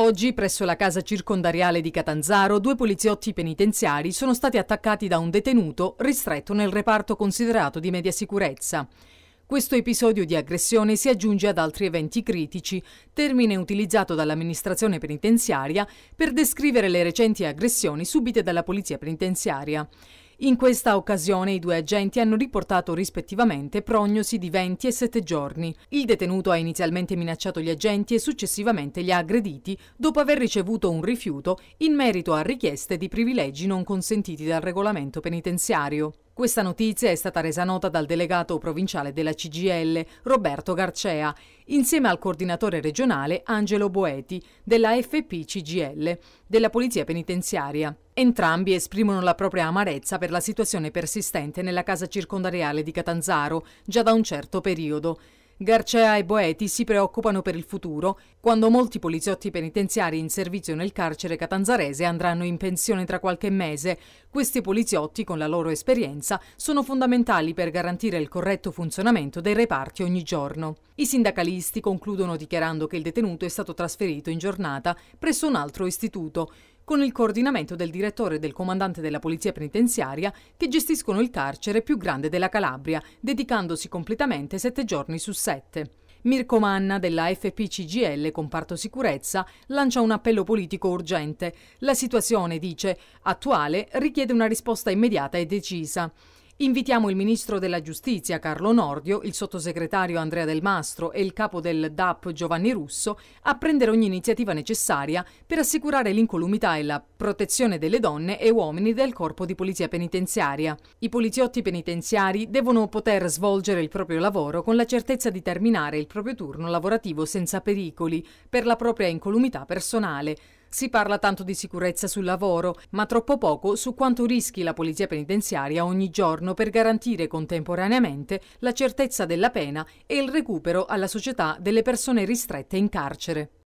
Oggi, presso la casa circondariale di Catanzaro, due poliziotti penitenziari sono stati attaccati da un detenuto ristretto nel reparto considerato di media sicurezza. Questo episodio di aggressione si aggiunge ad altri eventi critici, termine utilizzato dall'amministrazione penitenziaria per descrivere le recenti aggressioni subite dalla polizia penitenziaria. In questa occasione i due agenti hanno riportato rispettivamente prognosi di 20 e 7 giorni. Il detenuto ha inizialmente minacciato gli agenti e successivamente li ha aggrediti dopo aver ricevuto un rifiuto in merito a richieste di privilegi non consentiti dal regolamento penitenziario. Questa notizia è stata resa nota dal delegato provinciale della CGL, Roberto Garcea, insieme al coordinatore regionale Angelo Boeti della FP CGL, della Polizia Penitenziaria. Entrambi esprimono la propria amarezza per la situazione persistente nella casa circondariale di Catanzaro già da un certo periodo Garcea e Boeti si preoccupano per il futuro, quando molti poliziotti penitenziari in servizio nel carcere catanzarese andranno in pensione tra qualche mese. Questi poliziotti, con la loro esperienza, sono fondamentali per garantire il corretto funzionamento dei reparti ogni giorno. I sindacalisti concludono dichiarando che il detenuto è stato trasferito in giornata presso un altro istituto con il coordinamento del direttore e del comandante della Polizia Penitenziaria che gestiscono il carcere più grande della Calabria, dedicandosi completamente sette giorni su sette. Mirko Manna della FPCGL Comparto Sicurezza lancia un appello politico urgente. La situazione, dice, attuale richiede una risposta immediata e decisa. Invitiamo il ministro della giustizia Carlo Nordio, il sottosegretario Andrea Del Mastro e il capo del DAP Giovanni Russo a prendere ogni iniziativa necessaria per assicurare l'incolumità e la protezione delle donne e uomini del corpo di polizia penitenziaria. I poliziotti penitenziari devono poter svolgere il proprio lavoro con la certezza di terminare il proprio turno lavorativo senza pericoli per la propria incolumità personale si parla tanto di sicurezza sul lavoro, ma troppo poco su quanto rischi la polizia penitenziaria ogni giorno per garantire contemporaneamente la certezza della pena e il recupero alla società delle persone ristrette in carcere.